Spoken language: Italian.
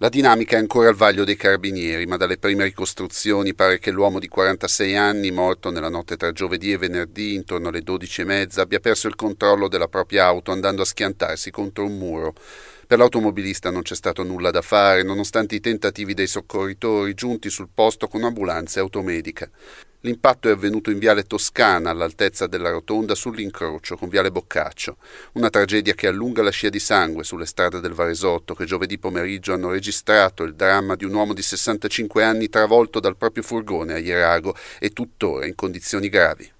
La dinamica è ancora al vaglio dei carabinieri, ma dalle prime ricostruzioni pare che l'uomo di 46 anni, morto nella notte tra giovedì e venerdì intorno alle 12.30, abbia perso il controllo della propria auto andando a schiantarsi contro un muro. Per l'automobilista non c'è stato nulla da fare, nonostante i tentativi dei soccorritori giunti sul posto con ambulanza e automedica. L'impatto è avvenuto in Viale Toscana, all'altezza della rotonda sull'incrocio con Viale Boccaccio, una tragedia che allunga la scia di sangue sulle strade del Varesotto che giovedì pomeriggio hanno registrato il dramma di un uomo di 65 anni travolto dal proprio furgone a Ierago e tuttora in condizioni gravi.